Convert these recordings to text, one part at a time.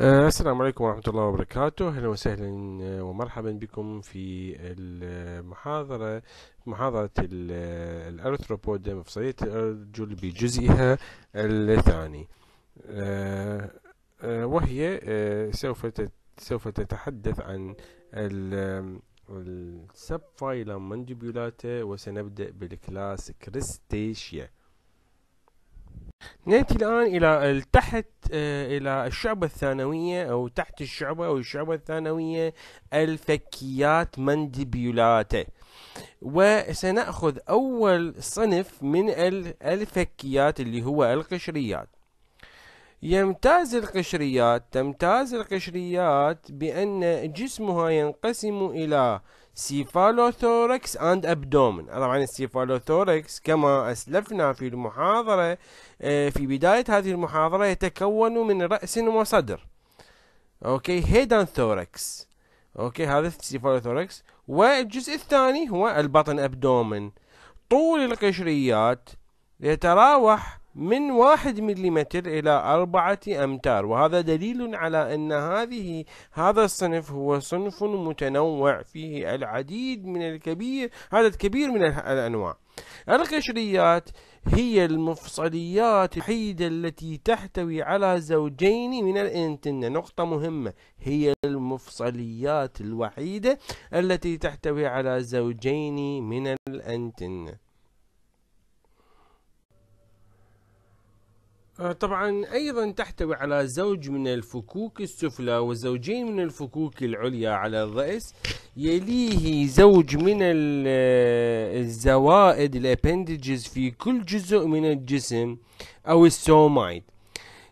آه، السلام عليكم ورحمة الله وبركاته أهلا وسهلا آه، ومرحبا بكم في المحاضرة محاضرة آه، الأرثروبود مفصلية الأرجل بجزئها الثاني وهي سوف سوف تتحدث عن السبفايلم مانديبيولاتا وسنبدأ بالكلاس كريستيشيا نأتي الآن إلى التحت آه، إلى الشعبة الثانوية أو تحت الشعبة أو الشعبة الثانوية الفكيات مانديبيولاته وسنأخذ أول صنف من الفكيات اللي هو القشريات يمتاز القشريات تمتاز القشريات بأن جسمها ينقسم إلى سيفالوثوركس اند ابدومن طبعا السيفالوثوركس كما اسلفنا في المحاضره آه، في بدايه هذه المحاضره يتكون من راس وصدر اوكي هيد اند ثوركس اوكي هذا السيفالوثوركس والجزء الثاني هو البطن ابدومن طول القشريات يتراوح من واحد مليمتر إلى أربعة أمتار وهذا دليل على أن هذه هذا الصنف هو صنف متنوع فيه العديد من الكبير عدد كبير من الأنواع القشريات هي المفصليات الوحيدة التي تحتوي على زوجين من الانتنة نقطة مهمة هي المفصليات الوحيدة التي تحتوي على زوجين من الانتنة آه، طبعا ايضا تحتوي على زوج من الفكوك السفلى وزوجين من الفكوك العليا على الراس يليه زوج من آه، الزوائد الابندجز في كل جزء من الجسم او السومايد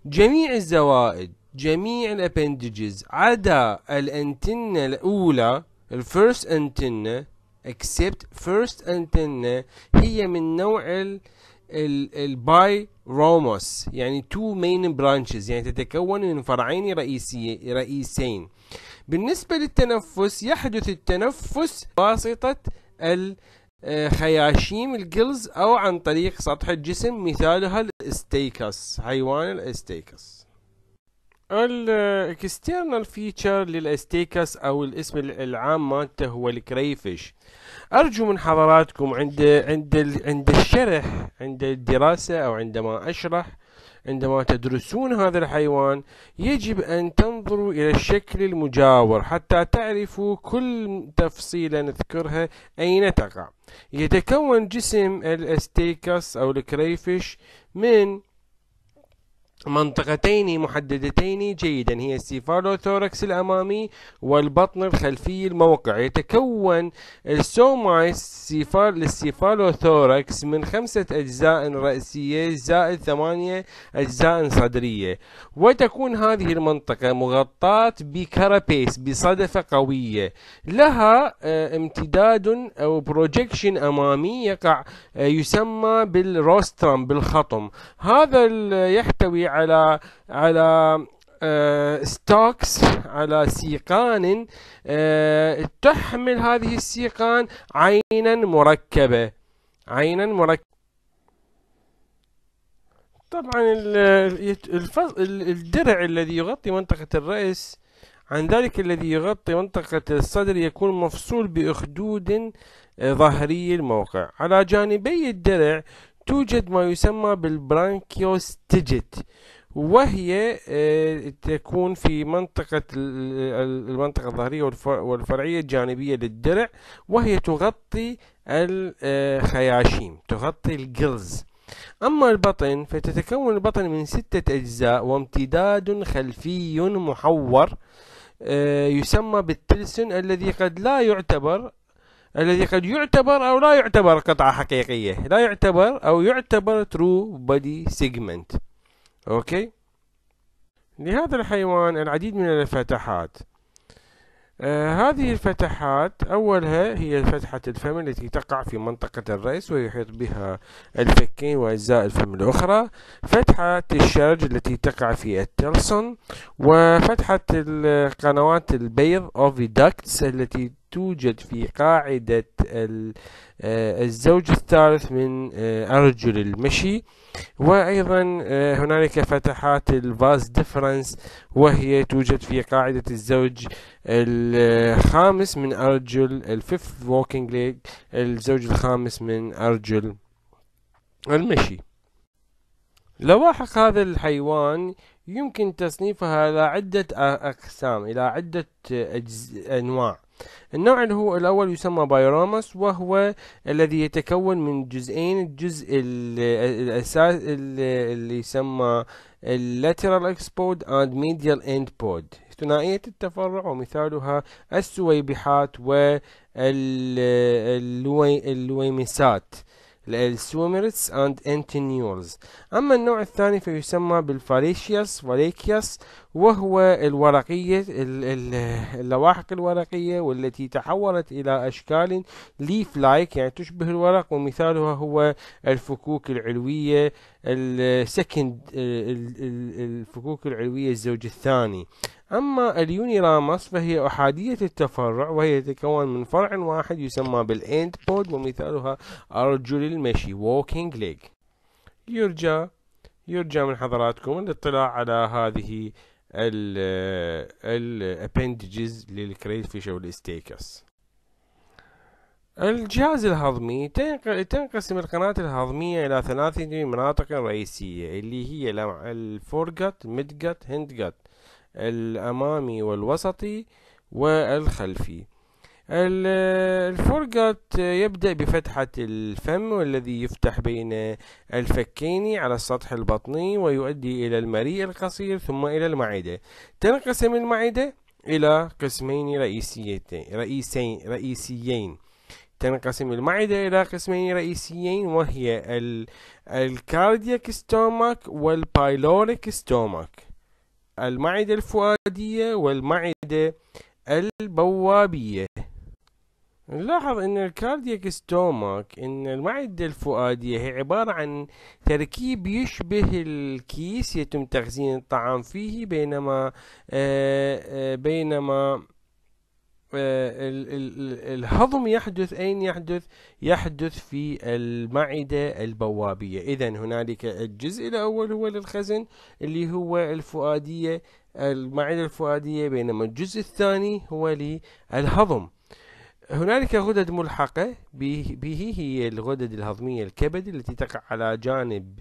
جميع الزوائد جميع الابندجز عدا الانتنه الاولى الفيرست انتنه اكسبت فيرست انتنة هي من نوع الباي روموس يعني تو مين برانشز يعني تتكون من فرعين رئيسي رئيسين بالنسبة للتنفس يحدث التنفس بواسطة الخياشيم آه، الجلز أو عن طريق سطح الجسم مثالها الاستيكس حيوان الاستيكس الاكسترنال فيتشر للاستيكس أو الاسم العام مالته هو الكريفش أرجو من حضراتكم عند عند عند الشرح عند الدراسة أو عندما أشرح عندما تدرسون هذا الحيوان يجب أن تنظروا إلى الشكل المجاور حتى تعرفوا كل تفصيلة نذكرها أين تقع يتكون جسم الاستيكس أو الكريفش من منطقتين محددتين جيدا هي السيفالوثوركس الأمامي والبطن الخلفي الموقع يتكون السومايس سيفال السيفالوثوركس من خمسة أجزاء رأسية زائد ثمانية أجزاء صدرية وتكون هذه المنطقة مغطاة بكرابيس بصدفة قوية لها آه، امتداد أو بروجكشن أمامي يقع آه، يسمى بالروسترم بالخطم هذا يحتوي على على ستوكس آه، على سيقان آه، تحمل هذه السيقان عينا مركبة عينا مركبة طبعا الدرع الذي يغطي منطقة الرأس عن ذلك الذي يغطي منطقة الصدر يكون مفصول بأخدود آه، ظهري الموقع على جانبي الدرع توجد ما يسمى بالبرانكيوستيجيت وهي آه، تكون في منطقة المنطقة الظهرية والفرعية الجانبية للدرع وهي تغطي الخياشيم آه، تغطي الجلز أما البطن فتتكون البطن من ستة أجزاء وامتداد خلفي محور آه، يسمى بالتلسن الذي قد لا يعتبر الذي قد يعتبر أو لا يعتبر قطعة حقيقية لا يعتبر أو يعتبر ترو بودي سيجمنت أوكي لهذا الحيوان العديد من الفتحات آه هذه الفتحات أولها هي فتحة الفم التي تقع في منطقة الرأس ويحيط بها الفكين وأجزاء الفم الأخرى فتحة الشرج التي تقع في التلسون وفتحة القنوات البيض أوفيدكتس التي توجد في قاعدة آه، الزوج الثالث من آه، أرجل المشي وأيضا آه، هنالك فتحات الفاز ديفرنس وهي توجد في قاعدة الزوج الخامس من أرجل الفيفث ووكينج ليج الزوج الخامس من أرجل المشي لواحق هذا الحيوان يمكن تصنيفها إلى عدة أقسام إلى عدة أجز... أنواع النوع اللي هو الأول يسمى بايرامس وهو الذي يتكون من جزئين الجزء الأساس اللي يسمى اللاترال اكسبود اند ميديال اند بود ثنائية التفرع ومثالها السويبحات واللويمسات السويمرتس اند انتنيولز أما النوع الثاني فيسمى بالفاليشياس فاليكياس وهو الورقية اللواحق الورقية والتي تحولت إلى أشكال ليف لايك يعني تشبه الورق ومثالها هو الفكوك العلوية السكند الفكوك العلوية الزوج الثاني أما اليونيرامس فهي أحادية التفرع وهي تتكون من فرع واحد يسمى بالإند بود ومثالها أرجل المشي ووكينج ليج يرجى يرجى من حضراتكم الاطلاع على هذه الابندجز للكريلفيش او الاستيكس الجهاز الهضمي تنقسم القناة الهضمية إلى ثلاثة مناطق رئيسية اللي هي الفورجت ميدجت هندجت الأمامي والوسطي والخلفي الفرجت يبدأ بفتحة الفم والذي يفتح بين الفكين على السطح البطني ويؤدي إلى المريء القصير ثم إلى المعدة تنقسم المعدة إلى قسمين رئيسيتين رئيسيين تنقسم المعدة إلى قسمين رئيسيين وهي الكاردياك ستومك والبايلوريك ستومك المعدة الفؤادية والمعدة البوابية نلاحظ ان الكاردياك ستومك ان المعدة الفؤادية هي عبارة عن تركيب يشبه الكيس يتم تخزين الطعام فيه بينما آه، آه، بينما آه، الهضم يحدث أين يحدث؟ يحدث في المعدة البوابية إذا هنالك الجزء الأول هو للخزن اللي هو الفؤادية المعدة الفؤادية بينما الجزء الثاني هو للهضم هنالك غدد ملحقة به هي الغدد الهضمية الكبد التي تقع على جانب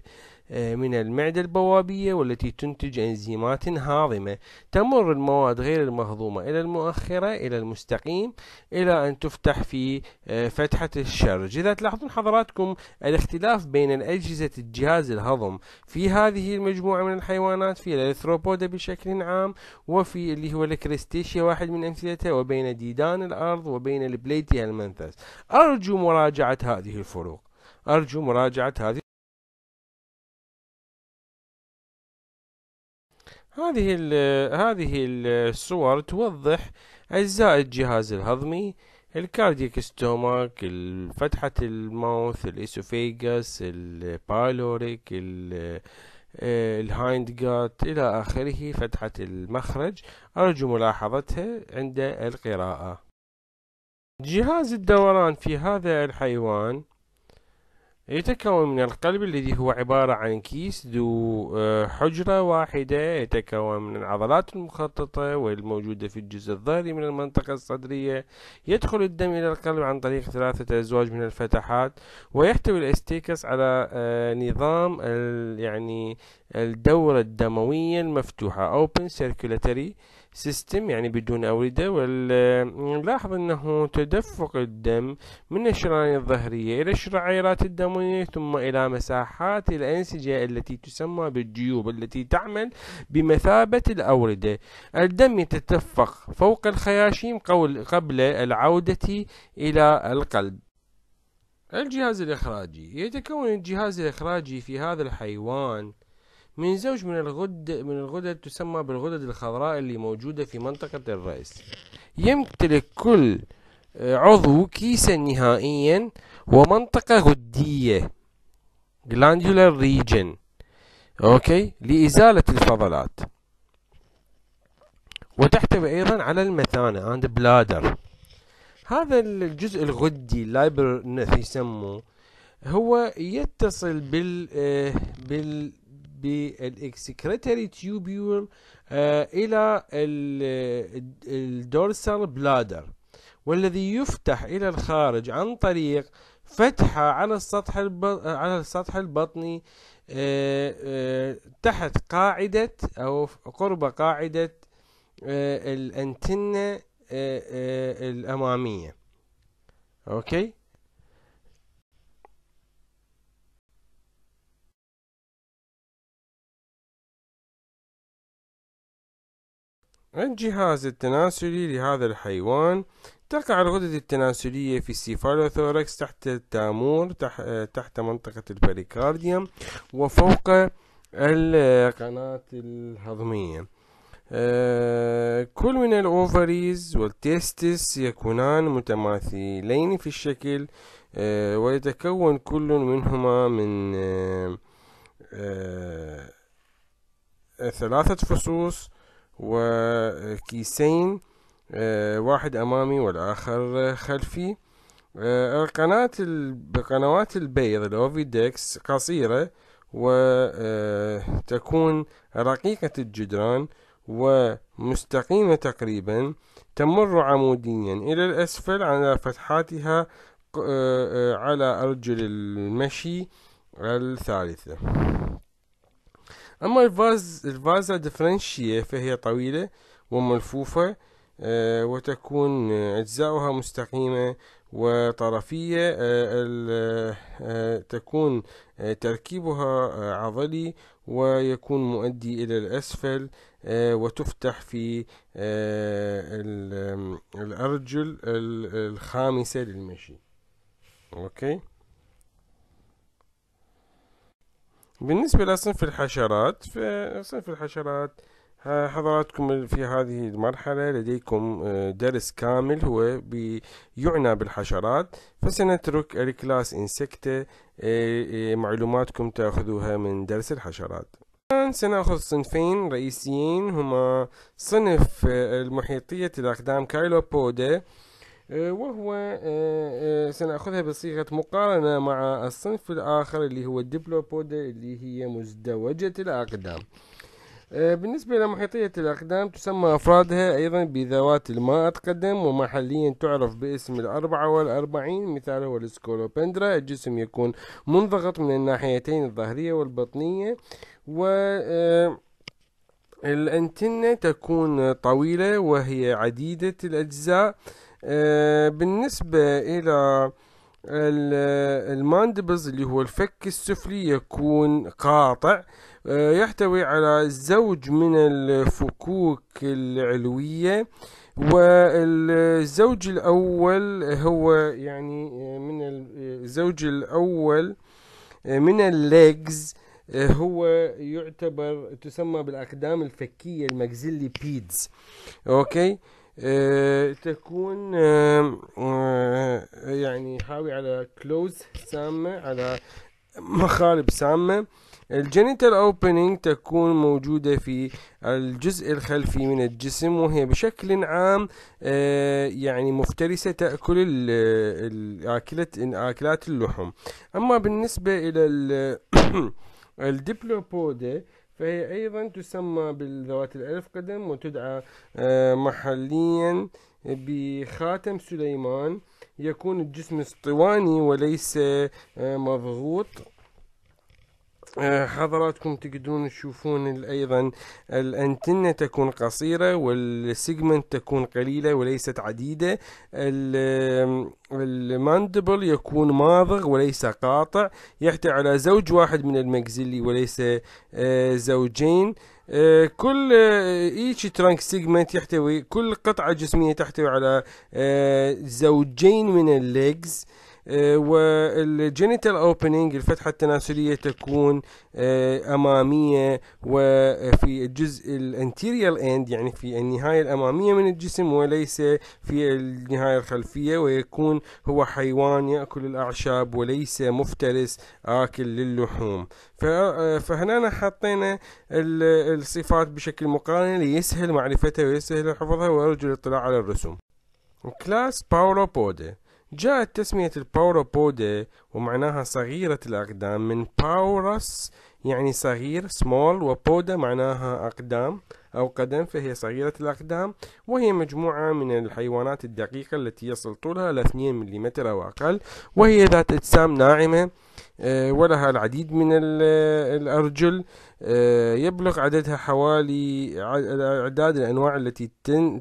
آه، من المعدة البوابية والتي تنتج إنزيمات هاضمة تمر المواد غير المهضومة إلى المؤخرة إلى المستقيم إلى أن تفتح في آه، فتحة الشرج إذا تلاحظون حضراتكم الاختلاف بين الاجهزة الجهاز الهضم في هذه المجموعة من الحيوانات في الأرثروبودا بشكل عام وفي اللي هو الكريستيشيا واحد من أمثلتها وبين ديدان الأرض وبين البليتيا المنثس أرجو مراجعة هذه الفروق أرجو مراجعة هذه هذه هذه الصور توضح أجزاء الجهاز الهضمي الكارديك ستوماك فتحة الماوث الإسوفيجاس البايلوريك آه، الهايند جات إلى آخره فتحة المخرج أرجو ملاحظتها عند القراءة جهاز الدوران في هذا الحيوان يتكون من القلب الذي هو عبارة عن كيس ذو آه، حجرة واحدة يتكون من العضلات المخططة والموجودة في الجزء الظهري من المنطقة الصدرية يدخل الدم إلى القلب عن طريق ثلاثة أزواج من الفتحات ويحتوي الاستيكس على آه، نظام يعني الدورة الدموية المفتوحة Open Circulatory سيستم يعني بدون أوردة ونلاحظ أنه تدفق الدم من الشرايين الظهرية إلى الشعيرات الدموية ثم إلى مساحات الأنسجة التي تسمى بالجيوب التي تعمل بمثابة الأوردة الدم يتدفق فوق الخياشيم قبل العودة إلى القلب الجهاز الإخراجي يتكون الجهاز الإخراجي في هذا الحيوان من زوج من الغد من الغدد تسمى بالغدد الخضراء اللي موجودة في منطقة الرأس يمتلك كل آه، عضو كيسا نهائيا ومنطقة غدية glandular region أوكي لإزالة الفضلات وتحتوي أيضا على المثانة and bladder هذا الجزء الغدي لايبرنث يسموه هو يتصل بال آه، بال بالاكسكريتري تيوبيول آه، الى الدورسال بلادر والذي يفتح الى الخارج عن طريق فتحة على السطح على السطح البطني آه، آه، تحت قاعدة أو قرب قاعدة الأنتنة الأمامية أوكي الجهاز التناسلي لهذا الحيوان تقع الغدد التناسلية في السيفالوثوركس تحت التامور تحت منطقة البريكارديوم وفوق القناة الهضمية آه، كل من الأوفريز والتيستس يكونان متماثلين في الشكل آه، ويتكون كل منهما من آه، ثلاثة فصوص وكيسين آه، واحد امامي والاخر خلفي آه، قناة قنوات البيض ديكس قصيرة وتكون آه، رقيقة الجدران ومستقيمة تقريبا تمر عموديا إلى الأسفل على فتحاتها على أرجل المشي الثالثة أما الفاز الفازا دفرنشية فهي طويلة وملفوفة آه، وتكون أجزاؤها مستقيمة وطرفية آه، آه، تكون تركيبها عضلي ويكون مؤدي إلى الأسفل وتفتح في الأرجل الخامسة للمشي أوكي بالنسبة لصنف الحشرات فصنف الحشرات آه، حضراتكم في هذه المرحلة لديكم آه، درس كامل هو يعنى بالحشرات فسنترك الكلاس انسكتة آه، معلوماتكم تأخذوها من درس الحشرات الآن سنأخذ صنفين رئيسيين هما صنف المحيطية الأقدام كايلوبودا آه، وهو آه، آه، سنأخذها بصيغة مقارنة مع الصنف الآخر اللي هو الدبلوبود اللي هي مزدوجة الأقدام بالنسبة لمحيطية الأقدام تسمى أفرادها أيضا بذوات الماء أتقدم ومحليا تعرف باسم الأربعة والأربعين مثال هو السكولوبندرا الجسم يكون منضغط من الناحيتين الظهرية والبطنية و الأنتنة تكون طويلة وهي عديدة الأجزاء آه، بالنسبة إلى الماندبلز اللي هو الفك السفلي يكون قاطع آه، يحتوي على زوج من الفكوك العلوية والزوج الأول هو يعني آه، من الزوج الأول من الليجز هو يعتبر تسمى بالأقدام الفكية المجزلي بيدز أوكي آه، تكون آه، آه، يعني حاوي على كلوز سامة على مخالب سامة الجينيتال اوبننج تكون موجودة في الجزء الخلفي من الجسم وهي بشكل عام يعني مفترسة تأكل آكلة آكلات اللحوم أما بالنسبة إلى الدبلوبودة فهي أيضا تسمى بالذوات الألف قدم وتدعى آه، محليا بخاتم سليمان يكون الجسم اسطواني وليس آه، مضغوط آه، حضراتكم تقدرون تشوفون ايضا الانتنة تكون قصيرة والسيجمنت تكون قليلة وليست عديدة الماندبل يكون ماضغ وليس قاطع يحتوي على زوج واحد من المكزيلي وليس آه، زوجين آه، كل ايتش ترانك سيجمنت يحتوي كل قطعة جسمية تحتوي على زوجين من الليجز والجينيتال اوبننج الفتحة التناسلية تكون آه، امامية وفي آه، الجزء الانتيريال اند يعني في النهاية الامامية من الجسم وليس في النهاية الخلفية ويكون هو حيوان يأكل الاعشاب وليس مفترس آكل للحوم آه، فهنا حطينا الصفات بشكل مقارنة ليسهل معرفتها ويسهل حفظها ويرجو الاطلاع على الرسوم كلاس باوروبودا جاءت تسمية البوروبودا ومعناها صغيرة الأقدام من باورس يعني صغير سمول وبودا معناها أقدام أو قدم فهي صغيرة الأقدام وهي مجموعة من الحيوانات الدقيقة التي يصل طولها إلى 2 ملم أو أقل وهي ذات أجسام ناعمة آه، ولها العديد من الأرجل آه، يبلغ عددها حوالي أعداد الأنواع التي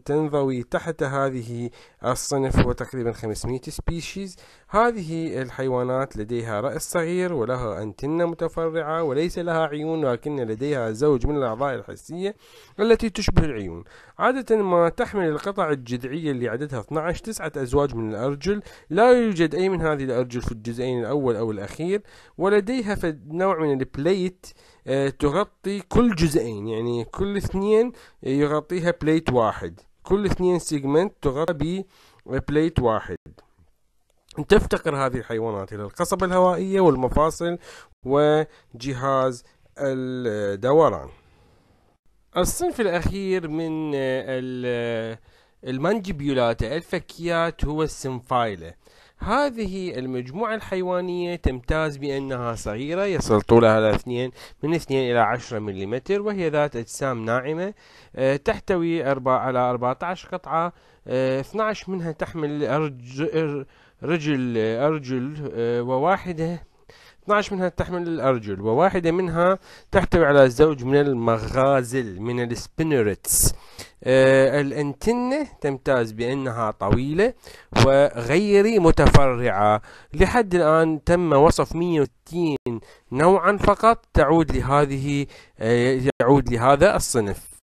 تنضوي تحت هذه الصنف هو تقريبا 500 سبيشيز هذه الحيوانات لديها رأس صغير ولها أنتنة متفرعة وليس لها عيون لكن لديها زوج من الأعضاء الحسية التي تشبه العيون عادة ما تحمل القطع الجذعية اللي عددها 12 تسعة أزواج من الأرجل لا يوجد أي من هذه الأرجل في الجزئين الأول أو الأخير ولديها نوع من البليت آه، تغطي كل جزئين يعني كل اثنين يغطيها بليت واحد كل اثنين سيجمنت تغطى ببليت واحد تفتقر هذه الحيوانات إلى القصبة الهوائية والمفاصل وجهاز الدوران الصنف الأخير من آه، آه، المنجبيولات الفكيات هو السنفايلة هذه المجموعة الحيوانية تمتاز بأنها صغيرة يصل طولها إلى اثنين من 2 إلى 10 ملم وهي ذات أجسام ناعمة آه، تحتوي على 14 قطعة 12 منها تحمل رجل أرجل آه، وواحدة 12 منها تحمل الأرجل وواحدة منها تحتوي على زوج من المغازل من السبينرتس آه، الأنتنة تمتاز بأنها طويلة وغير متفرعة لحد الآن تم وصف 160 نوعا فقط تعود لهذه آه، يعود لهذا الصنف